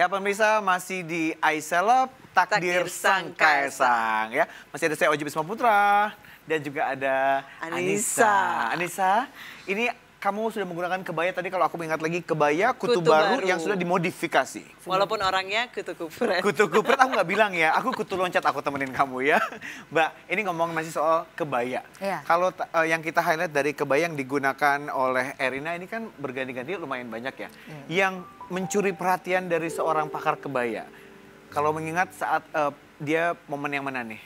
Ya pemirsa masih di Iselop Takdir, Takdir Sang Kaisang ya. Masih ada saya Oji Bisma Putra dan juga ada Anissa. Anissa, Anissa ini kamu sudah menggunakan kebaya tadi kalau aku ingat lagi kebaya kutu, kutu baru, baru yang sudah dimodifikasi. Walaupun orangnya kutu kupret. Kutu kupret aku nggak bilang ya, aku kutu loncat aku temenin kamu ya. Mbak, ini ngomong masih soal kebaya. Iya. Kalau uh, yang kita highlight dari kebaya yang digunakan oleh Erina ini kan berganti-ganti lumayan banyak ya. Iya. Yang mencuri perhatian dari seorang pakar kebaya. Kalau mengingat saat uh, dia momen yang mana nih?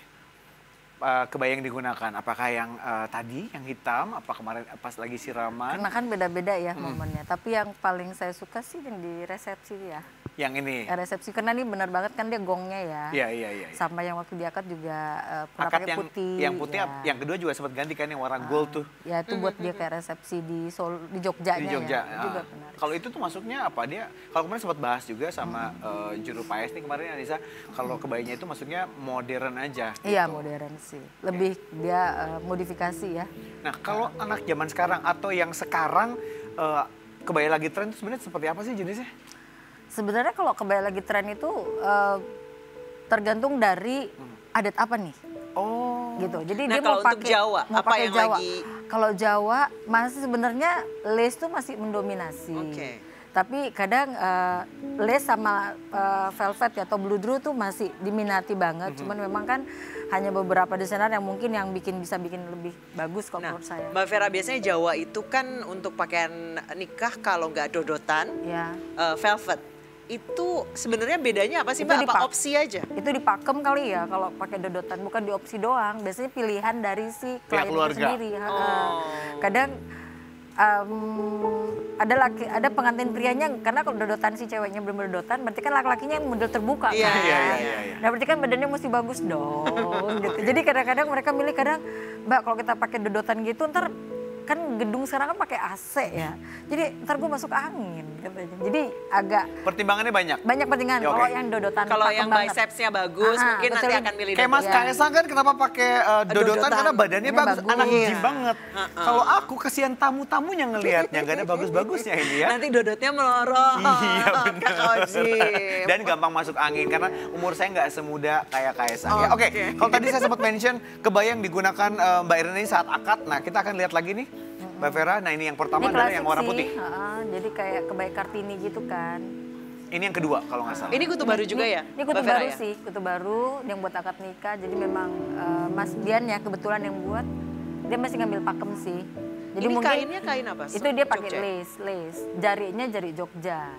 kebaya eh, kebayang digunakan? Apakah yang uh, tadi yang hitam? Apa kemarin eh, pas lagi siraman? Karena kan beda-beda ya hmm. momennya. Tapi yang paling saya suka sih yang di resepsi ya. Yang ini. resepsi karena ini benar banget kan dia gongnya ya. Iya iya iya. Ya. Sama yang waktu diakat juga uh, pakai yang, putih. Yang putih ya. yang kedua juga sempat ganti kan yang warna uh, gold tuh. Ya itu buat dia kayak resepsi di Sol di ya. Jogja Di Jogja. Ya. Uh. Juga ah. Kalau itu tuh masuknya apa dia? Kalau kemarin sempat bahas juga sama hmm. uh, juru paes nih kemarin Anissa kalau kebayanya itu masuknya modern aja. Iya gitu. modern sih, lebih ya. dia uh, modifikasi ya. Nah kalau anak zaman sekarang atau yang sekarang uh, eh, kebaya lagi tren itu sebenarnya seperti apa sih jenisnya? Sebenarnya kalau kebaya lagi tren itu uh, tergantung dari hmm. adat apa nih. Oh. Gitu. Jadi nah, dia mau pakai Jawa, mau apa pakai yang Jawa. Lagi... Kalau Jawa masih sebenarnya lace tuh masih mendominasi. Oke. Okay. Tapi kadang uh, les sama uh, velvet ya atau blue dru tuh masih diminati banget. Mm -hmm. Cuman memang kan hanya beberapa desainer yang mungkin yang bikin bisa bikin lebih bagus kalau nah, menurut saya. Mbak Vera biasanya Jawa itu kan untuk pakaian nikah kalau nggak dodotan, ya. uh, velvet itu sebenarnya bedanya apa sih itu mbak? Apa opsi aja? Itu dipakem kali ya kalau pakai dodotan, bukan di opsi doang. Biasanya pilihan dari si klien sendiri. Oh. Kadang um, ada laki ada pengantin prianya karena kalau dodotan si ceweknya belum berdotan berarti kan laki-lakinya yang model terbuka iya, kan. Iya, iya iya iya. Nah berarti kan badannya mesti bagus dong gitu. Jadi kadang-kadang mereka milih kadang Mbak kalau kita pakai dodotan gitu ntar kan gedung sekarang kan pakai AC ya. Jadi ntar gue masuk angin Jadi agak pertimbangannya banyak. Banyak pertimbangan. Ya, okay. Kalau yang dodotan kalau yang bicepsnya bagus Aha, mungkin nanti akan milih. Kayak Mas Kaisang kan kenapa pakai uh, dodotan, dodotan karena badannya ini bagus, bagus. anak hiji banget. Iya. Kalau aku kasihan tamu-tamunya ngelihatnya gak ada bagus-bagusnya ini ya. Nanti dodotnya melorot. Iya benar. Kan Dan gampang masuk angin karena umur saya nggak semuda kayak Kaisang oh, ya. Oke, kalau tadi saya sempat mention kebayang digunakan uh, Mbak Irene ini saat akad. Nah, kita akan lihat lagi nih Mbak Vera, nah ini yang pertama ini adalah yang warna putih. Uh, jadi kayak kebaya Kartini gitu kan. Ini yang kedua kalau nggak salah. Ini kutu baru juga ini, ya? Ini kutu baru ya? sih, kutu baru yang buat akad nikah. Jadi memang uh, Mas Dian ya kebetulan yang buat, dia masih ngambil pakem sih. Jadi ini mungkin kainnya kain apa? Itu dia pakai ya? lace, lace. Jarinya jari Jogja.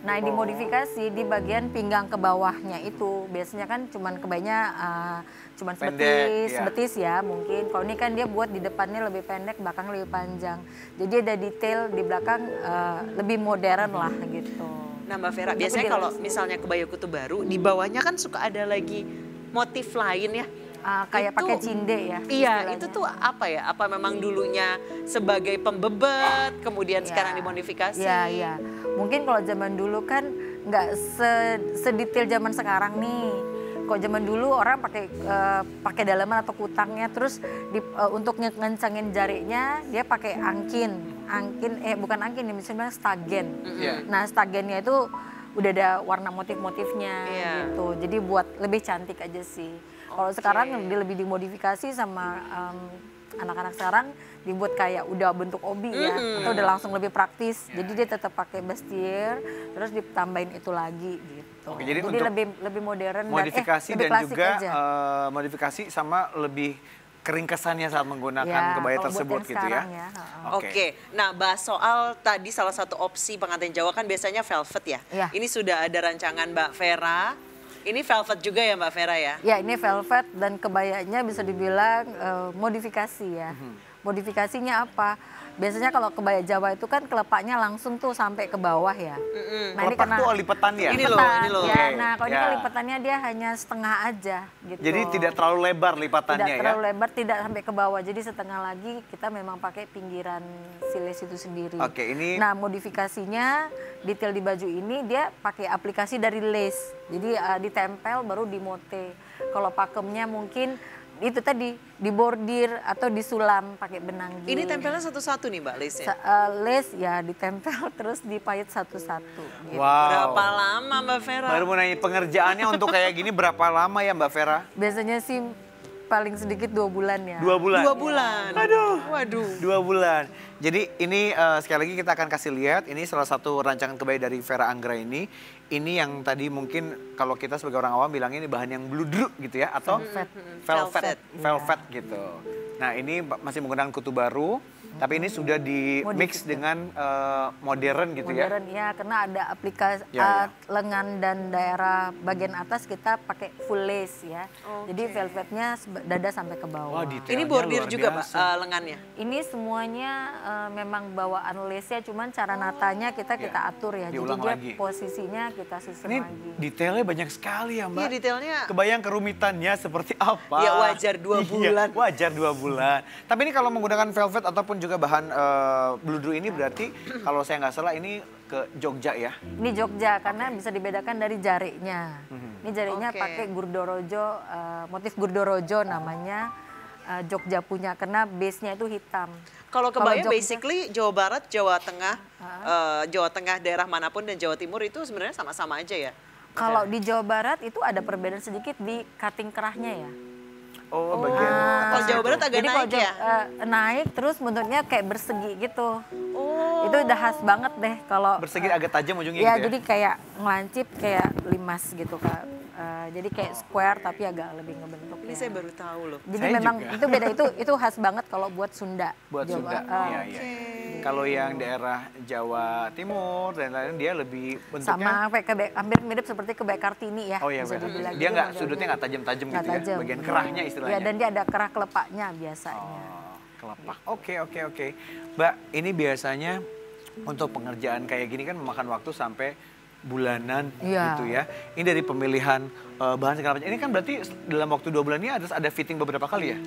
Nah, yang dimodifikasi di bagian pinggang ke bawahnya itu biasanya kan cuman kebanyak uh, eh, cuman sebetis, ya. sebetis ya mungkin. Kalau ini kan dia buat di depannya lebih pendek, belakang lebih panjang. Jadi ada detail di belakang uh, lebih modern lah gitu. Nah, Mbak Vera, biasanya kalau misalnya kebaya kutu baru, di bawahnya kan suka ada lagi motif lain ya Uh, kayak pakai cinde ya. Iya, itu tuh apa ya? Apa memang dulunya sebagai pembebet, kemudian ya. sekarang dimodifikasi? Iya, iya. Mungkin kalau zaman dulu kan nggak sedetail zaman sekarang nih kok zaman dulu orang pakai uh, pakai dalaman atau kutangnya terus di, uh, untuk ngencengin jarinya dia pakai angkin angkin eh bukan angkin ya misalnya stagen Yeah. nah stagennya itu udah ada warna motif-motifnya yeah. gitu. Jadi buat lebih cantik aja sih. Kalau sekarang dia lebih dimodifikasi sama anak anak-anak sekarang dibuat kayak udah bentuk obi ya, mm. atau udah langsung lebih praktis. Yeah. Jadi dia tetap pakai bestier terus ditambahin itu lagi gitu. Oke, jadi, jadi lebih lebih modern modifikasi dan, eh, lebih dan juga aja. Uh, modifikasi sama lebih keringkesannya saat menggunakan ya, kebaya tersebut gitu ya. ya. Oke. Okay. Nah, bahas soal tadi salah satu opsi pengantin Jawa kan biasanya velvet ya. ya. Ini sudah ada rancangan Mbak Vera. Ini velvet juga ya Mbak Vera ya? Ya, ini velvet dan kebayanya bisa dibilang uh, modifikasi ya. Mhm. Modifikasinya apa? biasanya kalau kebaya Jawa itu kan kelepaknya langsung tuh sampai ke bawah ya. Mm-hmm. Nah, Kelepak ini karena, itu lipetan ya? Ini loh, ini loh. Ya, okay. Nah, kalau yeah. ini kan ya. lipetannya dia hanya setengah aja gitu. Jadi tidak terlalu lebar lipatannya tidak ya? Tidak terlalu lebar, tidak sampai ke bawah. Jadi setengah lagi kita memang pakai pinggiran siles itu sendiri. Oke, okay, ini... Nah, modifikasinya detail di baju ini dia pakai aplikasi dari lace. Jadi uh, ditempel baru dimote. Kalau pakemnya mungkin itu tadi dibordir atau disulam pakai benang gini. Ini tempelnya satu-satu nih Mbak lesnya? Sa uh, eh, les ya ditempel terus dipayet satu-satu. Gitu. Wow. Berapa lama Mbak Vera? Baru mau nanya pengerjaannya untuk kayak gini berapa lama ya Mbak Vera? Biasanya sih paling sedikit dua bulan ya. Dua bulan? Dua bulan. Aduh. Waduh. Dua bulan. Jadi ini uh, sekali lagi kita akan kasih lihat ini salah satu rancangan kebaya dari Vera Anggra ini. Ini yang tadi mungkin kalau kita sebagai orang awam bilang ini bahan yang bludru gitu ya atau mm-hmm. velvet velvet, velvet, velvet yeah. gitu. Nah, ini masih menggunakan kutu baru. Tapi ini sudah di mix dengan uh, modern gitu modern, ya. Modern ya, karena ada aplikasi ya, uh, ya. Eh, lengan dan daerah bagian atas kita pakai full lace ya. Okay. Jadi velvetnya dada sampai ke bawah. Oh, ini bordir juga Pak uh, lengannya. Ini semuanya uh, memang bawaan lace ya, cuman cara oh, natanya kita ya. atur ya. Diulang Jadi dia posisinya kita susun ini lagi. detailnya banyak sekali ya, Mbak. Iya, detailnya. Kebayang kerumitannya seperti apa? Ya wajar dua iya, bulan. Ya, wajar dua bulan. Tapi ini kalau menggunakan velvet ataupun juga bahan uh, eh, bludru ini berarti kalau saya nggak salah ini ke Jogja ya? Ini Jogja karena okay. bisa dibedakan dari jarinya. hmm Ini jarinya okay. pakai gurdorojo, uh, motif gurdorojo namanya uh, Jogja punya karena base-nya itu hitam. Kalau kebaya Jogja, basically Jawa Barat, Jawa Tengah, uh, Jawa Tengah daerah manapun dan Jawa Timur itu sebenarnya sama-sama aja ya? Kalau di Jawa Barat itu ada perbedaan sedikit di cutting kerahnya ya. Oh, ah, bagian ah. Kalau Jawa Barat agak naik kalau, ya? Uh, naik terus bentuknya kayak bersegi gitu. Oh. Itu udah khas banget deh kalau bersegi uh, agak tajam ujungnya ya, gitu ya. jadi kayak ngelancip kayak limas gitu Kak. Uh, jadi kayak square tapi agak lebih ngebentuk. Ini saya baru tahu loh. Jadi saya memang juga. itu beda itu itu khas banget kalau buat Sunda. Buat Jawa. Sunda. Uh, iya. iya. Okay. Kalau yang daerah Jawa Timur dan lain-lain dia lebih bentuknya sama kayak hampir mirip seperti kebaya Kartini ya. Oh iya, benar. Dia gitu nggak kan. sudutnya nggak tajam-tajam gitu tajem. ya. Bagian kerahnya istilahnya. Ya, dan dia ada kerah kelepaknya biasanya. Oh, kelepak. Gitu. Oke, okay, oke, okay, oke. Okay. Mbak, ini biasanya untuk pengerjaan kayak gini kan memakan waktu sampai bulanan ya. gitu ya. Ini dari pemilihan uh, bahan segala macam. Ini kan berarti dalam waktu dua bulan ini harus ada fitting beberapa kali ya?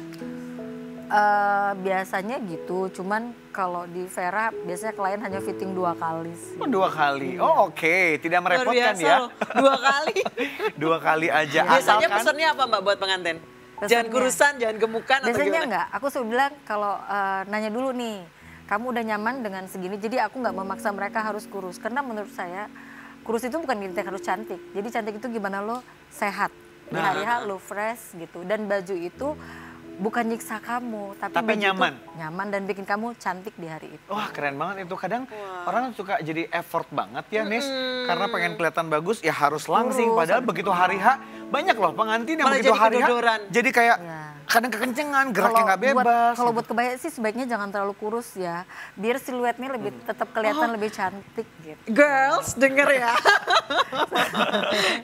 Uh, biasanya gitu, cuman kalau di Vera biasanya klien hanya fitting dua kali sih. Oh, dua kali. Iya. Oh, oke. Okay. Tidak merepotkan biasa, ya. Loh. Dua kali. dua kali aja. Biasanya Asalkan... pesannya apa Mbak buat pengantin? Pesennya. jangan kurusan, jangan gemukan Biasanya enggak. Aku sudah bilang kalau uh, nanya dulu nih, kamu udah nyaman dengan segini. Jadi aku nggak memaksa mereka harus kurus karena menurut saya kurus itu bukan kita harus cantik. Jadi cantik itu gimana lo sehat nah. di hari hari lo fresh gitu dan baju itu hmm bukan nyiksa kamu, tapi, tapi nyaman. nyaman dan bikin kamu cantik di hari itu. Wah, keren banget itu. Kadang wah. orang suka jadi effort banget ya, Nis, mm. karena pengen kelihatan bagus ya harus langsing Urus, padahal begitu hari H banyak loh pengantin yang Malah begitu hari H jadi kayak ya. kadang kekencengan, geraknya nggak bebas. Kalau gitu. buat kebaya sih sebaiknya jangan terlalu kurus ya, biar siluetnya lebih hmm. tetap kelihatan oh. lebih cantik gitu. Girls, denger ya.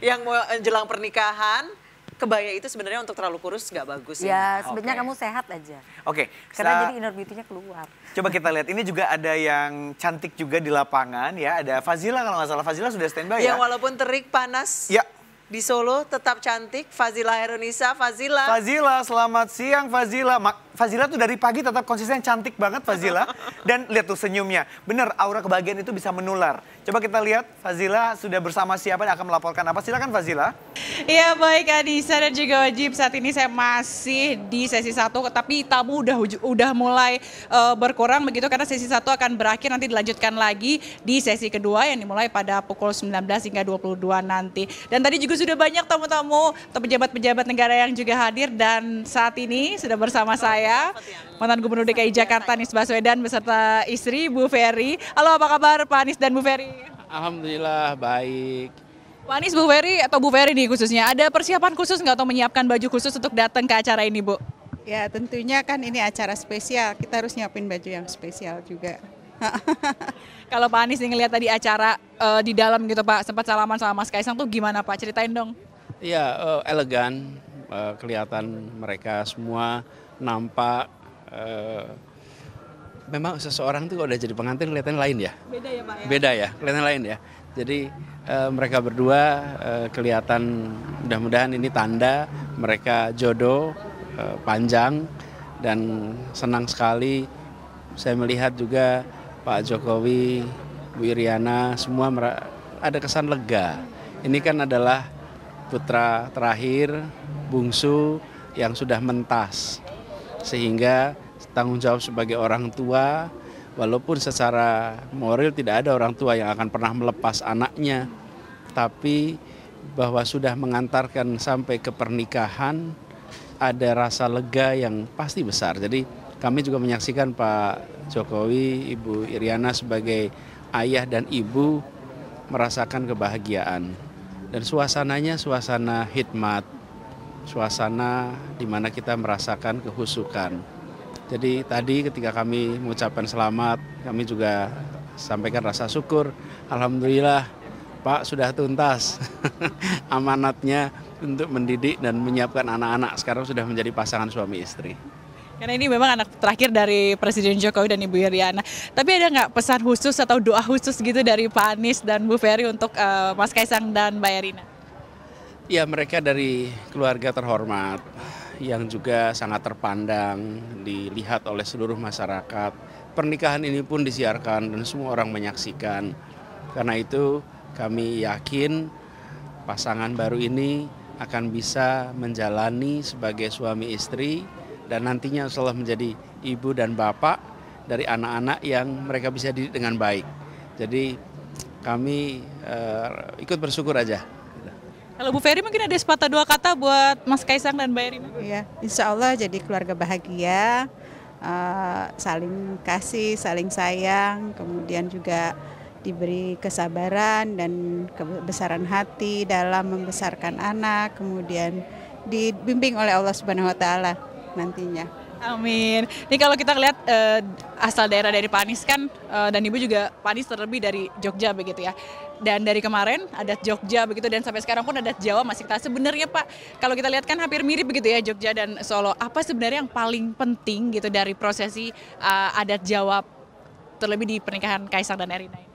yang mau jelang pernikahan kebaya itu sebenarnya untuk terlalu kurus nggak bagus ya. Ya, sebenarnya okay. kamu sehat aja. Oke. Okay, Karena jadi inner beauty-nya keluar. Coba kita lihat, ini juga ada yang cantik juga di lapangan ya. Ada Fazila kalau nggak salah, Fazila sudah standby ya. Ya, walaupun terik, panas. Ya, di Solo tetap cantik Fazila Heronisa Fazila Fazila selamat siang Fazila Fazila tuh dari pagi tetap konsisten cantik banget Fazila dan lihat tuh senyumnya bener aura kebahagiaan itu bisa menular coba kita lihat Fazila sudah bersama siapa yang akan melaporkan apa silakan Fazila Iya baik Anissa dan juga Wajib saat ini saya masih di sesi satu tapi tamu udah udah mulai uh, berkurang begitu karena sesi satu akan berakhir nanti dilanjutkan lagi di sesi kedua yang dimulai pada pukul 19 hingga 22 nanti dan tadi juga sudah banyak tamu-tamu atau pejabat-pejabat negara yang juga hadir dan saat ini sudah bersama saya mantan Gubernur DKI Jakarta Anies Baswedan beserta istri Bu Ferry. Halo apa kabar Pak Anies dan Bu Ferry? Alhamdulillah baik. Pak Anies, Bu Ferry atau Bu Ferry nih khususnya, ada persiapan khusus nggak atau menyiapkan baju khusus untuk datang ke acara ini Bu? Ya tentunya kan ini acara spesial, kita harus nyiapin baju yang spesial juga. Kalau Pak Anies nih ngelihat tadi acara uh, di dalam gitu Pak, sempat salaman sama Mas Kaisang tuh gimana Pak? Ceritain dong. Iya, uh, elegan, uh, kelihatan mereka semua nampak uh, memang seseorang tuh udah jadi pengantin kelihatan lain ya. Beda ya Pak ya. Beda ya, kelihatan lain ya. Jadi uh, mereka berdua uh, kelihatan mudah-mudahan ini tanda mereka jodoh uh, panjang dan senang sekali saya melihat juga Pak Jokowi, Bu Iriana, semua ada kesan lega. Ini kan adalah putra terakhir, bungsu yang sudah mentas. Sehingga tanggung jawab sebagai orang tua, walaupun secara moral tidak ada orang tua yang akan pernah melepas anaknya, tapi bahwa sudah mengantarkan sampai ke pernikahan, ada rasa lega yang pasti besar. Jadi kami juga menyaksikan Pak Jokowi, Ibu Iriana sebagai ayah dan ibu merasakan kebahagiaan. Dan suasananya suasana hikmat, suasana di mana kita merasakan kehusukan. Jadi tadi ketika kami mengucapkan selamat, kami juga sampaikan rasa syukur. Alhamdulillah Pak sudah tuntas amanatnya untuk mendidik dan menyiapkan anak-anak. Sekarang sudah menjadi pasangan suami istri. Karena ini memang anak terakhir dari Presiden Jokowi dan Ibu Iriana. Tapi ada nggak pesan khusus atau doa khusus gitu dari Pak Anies dan Bu Ferry untuk uh, Mas Kaisang dan Mbak Erina? Ya mereka dari keluarga terhormat yang juga sangat terpandang, dilihat oleh seluruh masyarakat. Pernikahan ini pun disiarkan dan semua orang menyaksikan. Karena itu kami yakin pasangan baru ini akan bisa menjalani sebagai suami istri dan nantinya insyaallah menjadi ibu dan bapak dari anak-anak yang mereka bisa didik dengan baik. Jadi kami uh, ikut bersyukur aja. Kalau Bu Ferry mungkin ada sepatah dua kata buat Mas Kaisang dan Mbak Erina. Iya, insya Allah jadi keluarga bahagia, uh, saling kasih, saling sayang, kemudian juga diberi kesabaran dan kebesaran hati dalam membesarkan anak, kemudian dibimbing oleh Allah Subhanahu wa taala nantinya. Amin. Ini kalau kita lihat uh, asal daerah dari Panis kan uh, dan Ibu juga Panis terlebih dari Jogja begitu ya. Dan dari kemarin ada Jogja begitu dan sampai sekarang pun ada Jawa masih kita sebenarnya Pak kalau kita lihat kan hampir mirip begitu ya Jogja dan Solo. Apa sebenarnya yang paling penting gitu dari prosesi uh, adat Jawa terlebih di pernikahan Kaisang dan Erina ini?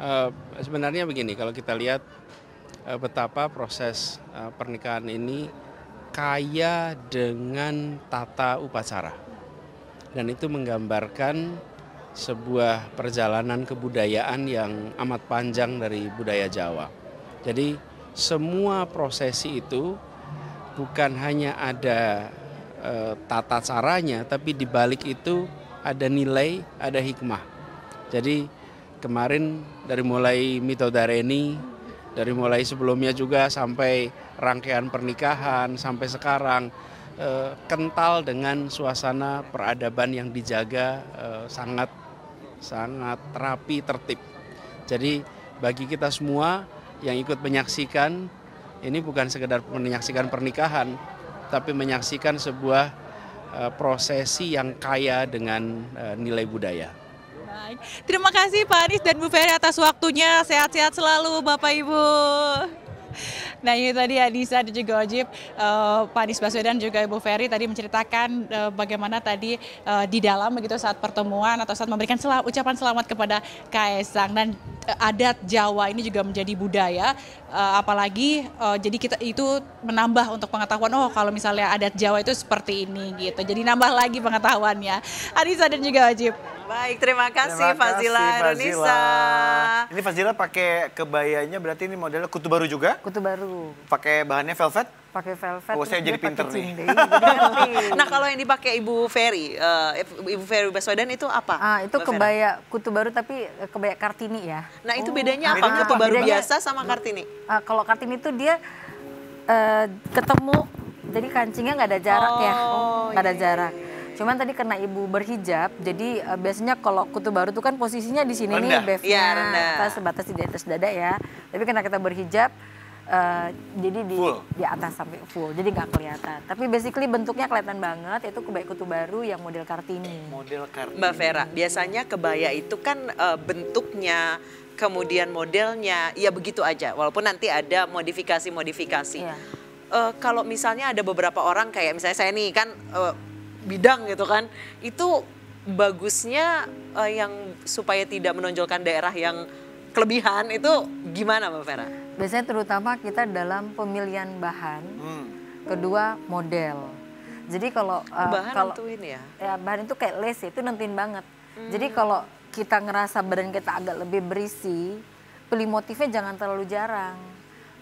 Uh, sebenarnya begini kalau kita lihat uh, betapa proses uh, pernikahan ini kaya dengan tata upacara. Dan itu menggambarkan sebuah perjalanan kebudayaan yang amat panjang dari budaya Jawa. Jadi semua prosesi itu bukan hanya ada e, tata caranya, tapi di balik itu ada nilai, ada hikmah. Jadi kemarin dari mulai mitodareni dari mulai sebelumnya juga sampai rangkaian pernikahan sampai sekarang eh, kental dengan suasana peradaban yang dijaga eh, sangat sangat rapi tertib. Jadi bagi kita semua yang ikut menyaksikan ini bukan sekedar menyaksikan pernikahan tapi menyaksikan sebuah eh, prosesi yang kaya dengan nilai budaya. Baik. Terima kasih Pak Anies dan Bu Ferry atas waktunya. Sehat-sehat selalu Bapak Ibu. Nah ini tadi Anissa dan juga Ojib, uh, Pak Anies Baswedan juga Ibu Ferry tadi menceritakan uh, bagaimana tadi uh, di dalam begitu saat pertemuan atau saat memberikan sel ucapan selamat kepada Kaisang dan uh, adat Jawa ini juga menjadi budaya uh, apalagi uh, jadi kita itu menambah untuk pengetahuan oh kalau misalnya adat Jawa itu seperti ini gitu jadi nambah lagi pengetahuannya Anissa dan juga Wajib baik terima kasih terima Fazila Indonesia ini Fazila pakai kebayanya berarti ini modelnya kutu baru juga kutu baru pakai bahannya velvet pakai velvet. Oh, saya jadi pinter nih. nah, kalau yang dipakai Ibu Ferry, uh, Ibu Ferry Baswedan itu apa? Ah, itu Mbak kebaya Vera? kutu baru tapi eh, kebaya Kartini ya. Nah, itu oh, bedanya apa? Bedanya kutu baru bedanya, biasa sama Kartini? Uh, kalau Kartini itu dia uh, ketemu jadi kancingnya nggak ada jarak ya. oh, ya. Nggak ada iya, jarak. Iya, iya. Cuman tadi karena ibu berhijab, jadi uh, biasanya kalau kutu baru itu kan posisinya di sini rendah. nih, bevnya, ya, rendah. atas sebatas di atas dada ya. Tapi karena kita berhijab, Eh, jadi di di atas sampai full jadi nggak kelihatan tapi basically bentuknya kelihatan banget itu kebaya kutu baru yang model kartini eh, model kartini mbak Vera biasanya kebaya itu kan uh, bentuknya kemudian modelnya ya begitu aja walaupun nanti ada modifikasi-modifikasi yeah. Iya. uh, kalau misalnya ada beberapa orang kayak misalnya saya nih kan uh, bidang gitu kan itu bagusnya uh, yang supaya tidak menonjolkan daerah yang kelebihan itu gimana Mbak Vera? biasanya terutama kita dalam pemilihan bahan hmm. kedua model jadi kalau uh, bahan kalau ya? ya bahan itu kayak les ya, itu nentuin banget hmm. jadi kalau kita ngerasa badan kita agak lebih berisi beli motifnya jangan terlalu jarang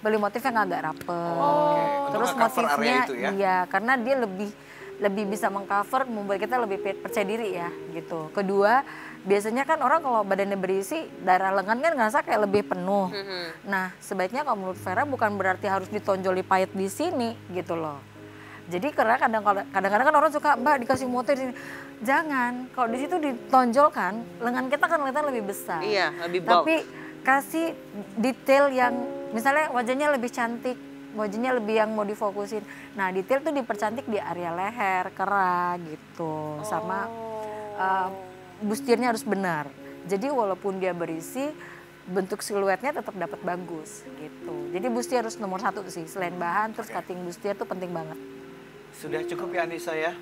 beli motif yang agak rapet. Oh, okay. Terus motifnya ya? iya karena dia lebih lebih bisa mengcover membuat kita lebih percaya diri ya gitu. Kedua biasanya kan orang kalau badannya berisi darah lengan kan ngerasa kayak lebih penuh. Mm-hmm. Nah sebaiknya kalau menurut Vera bukan berarti harus ditonjoli pahit di sini gitu loh. Jadi karena kadang kadang kan orang suka mbak dikasih motor di sini. Jangan kalau di situ ditonjolkan lengan kita kan kelihatan lebih besar. Iya lebih bulk. Tapi kasih detail yang misalnya wajahnya lebih cantik wajahnya lebih yang mau difokusin. Nah, detail tuh dipercantik di area leher, kera gitu, oh. sama uh, eh, bustirnya harus benar. Jadi walaupun dia berisi bentuk siluetnya tetap dapat bagus gitu. Jadi bustir harus nomor satu sih selain bahan terus okay. cutting bustir itu penting banget. Sudah cukup ya Anissa ya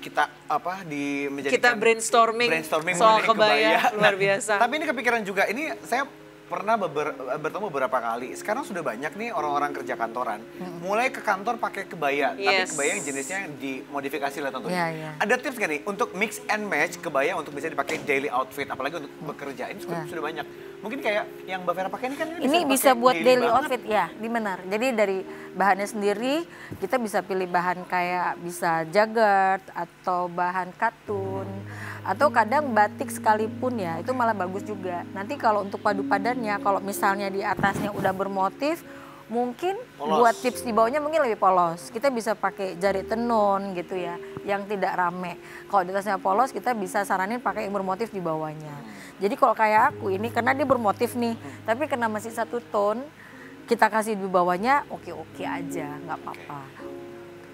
kita apa di menjadi kita brainstorming, brainstorming soal kebaya, kebaya. luar nah, biasa. tapi ini kepikiran juga ini saya pernah beber, bertemu beberapa kali. Sekarang sudah banyak nih orang-orang kerja kantoran, mulai ke kantor pakai kebaya, yes. tapi kebaya yang jenisnya yang dimodifikasi lah tentunya. Yeah, yeah. Ada tips gak nih untuk mix and match kebaya untuk bisa dipakai daily outfit, apalagi untuk mm. bekerja? Ini sudah, yeah. sudah banyak. Mungkin kayak yang Mbak Vera pakai ini kan ini, ini bisa, bisa buat daily, daily outfit ya, ini benar. Jadi dari bahannya sendiri kita bisa pilih bahan kayak bisa jagger atau bahan katun. Hmm atau kadang batik sekalipun ya itu malah bagus juga nanti kalau untuk padu padannya kalau misalnya di atasnya udah bermotif mungkin polos. buat tips di bawahnya mungkin lebih polos kita bisa pakai jari tenun gitu ya yang tidak rame kalau di atasnya polos kita bisa saranin pakai yang bermotif di bawahnya jadi kalau kayak aku ini karena dia bermotif nih tapi karena masih satu tone kita kasih di bawahnya oke oke aja nggak apa-apa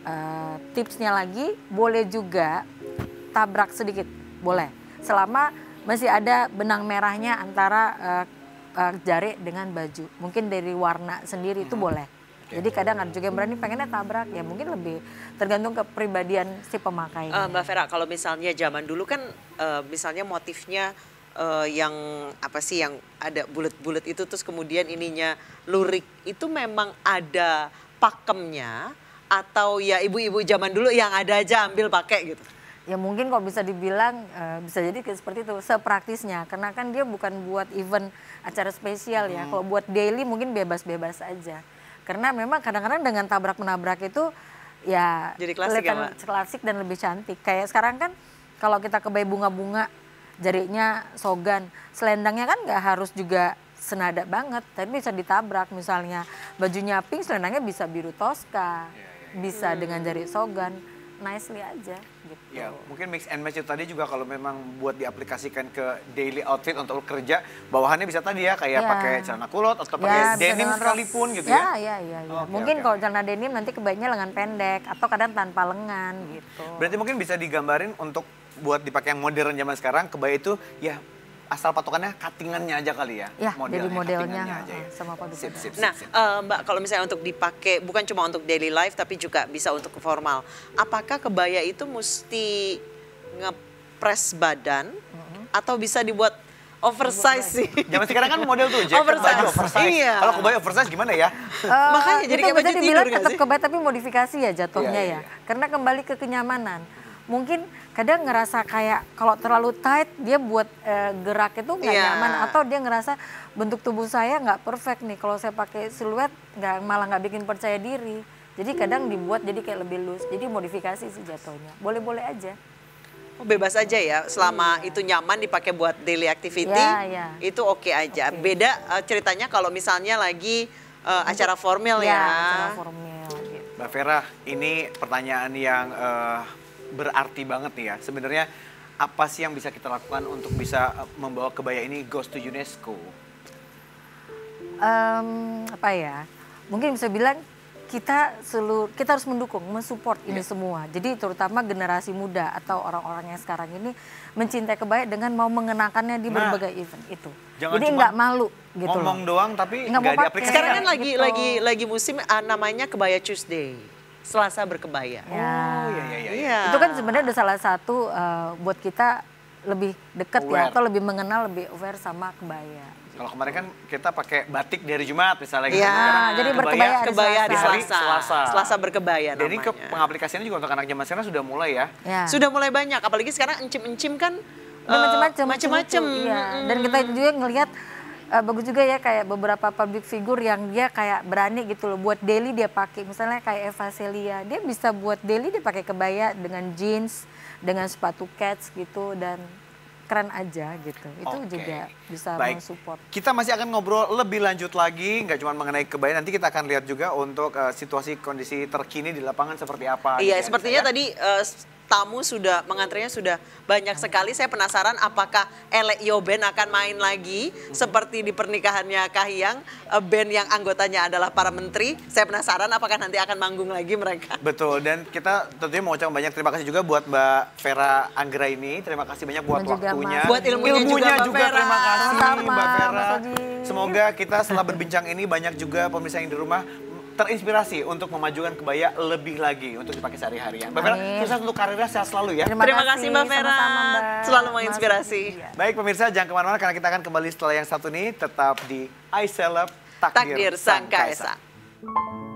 uh, tipsnya lagi boleh juga tabrak sedikit boleh selama masih ada benang merahnya antara uh, uh, jari dengan baju mungkin dari warna sendiri itu boleh okay. jadi kadang ada juga yang berani pengennya tabrak ya mungkin lebih tergantung kepribadian si pemakai uh, mbak Vera kalau misalnya zaman dulu kan uh, misalnya motifnya uh, yang apa sih yang ada bulat-bulat itu terus kemudian ininya lurik itu memang ada pakemnya atau ya ibu-ibu zaman dulu yang ada aja ambil pakai gitu ya mungkin kalau bisa dibilang uh, bisa jadi seperti itu sepraktisnya karena kan dia bukan buat event acara spesial ya hmm. kalau buat daily mungkin bebas-bebas aja karena memang kadang-kadang dengan tabrak menabrak itu ya jadi klasik ya, klasik dan lebih cantik kayak sekarang kan kalau kita kebay bunga-bunga jarinya sogan selendangnya kan nggak harus juga senada banget tapi bisa ditabrak misalnya bajunya pink selendangnya bisa biru toska iya, iya, iya. bisa dengan jari sogan nicely aja gitu. Ya, mungkin mix and match itu tadi juga kalau memang buat diaplikasikan ke daily outfit untuk kerja, bawahannya bisa tadi ya kayak ya. pakai celana kulot atau pakai ya, denim sekalipun gitu ya. Ya, ya, ya. ya. okay, mungkin okay. kalau celana denim nanti kebanyakan lengan pendek atau kadang tanpa lengan hmm. gitu. Berarti mungkin bisa digambarin untuk buat dipakai yang modern zaman sekarang kebaya itu ya asal patokannya cuttingannya aja kali ya. Ya, modelnya, jadi modelnya aja ya. sama produk. Sip, sip, nah, sip. Uh, Mbak kalau misalnya untuk dipakai bukan cuma untuk daily life tapi juga bisa untuk formal. Apakah kebaya itu mesti ngepres badan mm -hmm. atau bisa dibuat oversize sih. Zaman sekarang kan model tuh jaket oversize. oversize. Iya. Kalau kebaya oversize gimana ya? Uh, Makanya jadi kayak baju tidur dibilang tetap kebaya tapi modifikasi ya jatuhnya iya, iya. ya. Iya. Karena kembali ke kenyamanan mungkin kadang ngerasa kayak kalau terlalu tight dia buat e, gerak itu nggak yeah. nyaman atau dia ngerasa bentuk tubuh saya nggak perfect nih kalau saya pakai siluet nggak malah nggak bikin percaya diri jadi kadang hmm. dibuat jadi kayak lebih loose jadi modifikasi sih jatuhnya boleh-boleh aja Oh, bebas aja ya, selama yeah. itu nyaman dipakai buat daily activity, yeah, yeah. itu oke okay aja. Okay. Beda uh, ceritanya kalau misalnya lagi uh, acara formal ya. ya. Acara formal. Gitu. Mbak Vera, ini pertanyaan yang uh, berarti banget nih ya. Sebenarnya apa sih yang bisa kita lakukan untuk bisa eh, membawa kebaya ini goes to UNESCO? Um, apa ya? Mungkin bisa bilang kita seluruh kita harus mendukung, mensupport yeah. semua. Jadi terutama generasi muda atau orang-orang yang sekarang ini mencintai kebaya dengan mau mengenakannya di nah, berbagai event itu. Jadi nggak malu gitu. Ngomong loh. doang tapi nggak diaplikasikan. Sekarang kan lagi gitu. lagi lagi musim uh, namanya kebaya Tuesday. Selasa berkebaya. Oh iya iya, iya iya iya. Itu kan sebenarnya udah salah satu uh, buat kita lebih dekat ya atau lebih mengenal lebih aware sama kebaya. Kalau kemarin kan kita pakai batik dari Jumat misalnya gitu. Iya. kan. jadi kebaya, berkebaya hari kebaya Selasa. di Selasa. Selasa. Selasa berkebaya Dan namanya. ini ke pengaplikasiannya juga untuk anak zaman sekarang sudah mulai ya. ya. Sudah mulai banyak, apalagi sekarang encim-encim kan eh, macam-macam. Macam-macam. Iya. Dan kita juga ngelihat uh, bagus juga ya kayak beberapa public figure yang dia kayak berani gitu loh buat daily dia pakai misalnya kayak Eva Celia dia bisa buat daily dia pakai kebaya dengan jeans dengan sepatu cats gitu dan keren aja gitu itu okay. juga bisa Baik. mensupport kita masih akan ngobrol lebih lanjut lagi nggak cuma mengenai kebaya nanti kita akan lihat juga untuk uh, situasi kondisi terkini di lapangan seperti apa iya gitu ya, sepertinya ya. tadi uh, tamu sudah mengantrinya sudah banyak sekali. Saya penasaran apakah Elek Yoben akan main lagi seperti di pernikahannya Kahiyang, eh, band yang anggotanya adalah para menteri. Saya penasaran apakah nanti akan manggung lagi mereka. Betul dan kita tentunya mau ucapkan banyak terima kasih juga buat Mbak Vera Anggra ini. Terima kasih banyak buat juga, waktunya. Mas. Buat ilmunya, ilmunya juga, juga Vera. terima kasih Sama, Mbak Vera. Semoga kita setelah berbincang ini banyak juga pemirsa yang di rumah terinspirasi untuk memajukan kebaya lebih lagi untuk dipakai sehari-hari. Ya. Mbak Vera, sukses untuk karirnya sehat selalu ya. Terima, Terima kasih Mbak Vera, selalu menginspirasi. Iya. Baik pemirsa, jangan kemana-mana karena kita akan kembali setelah yang satu ini tetap di I Takdir, Takdir Sang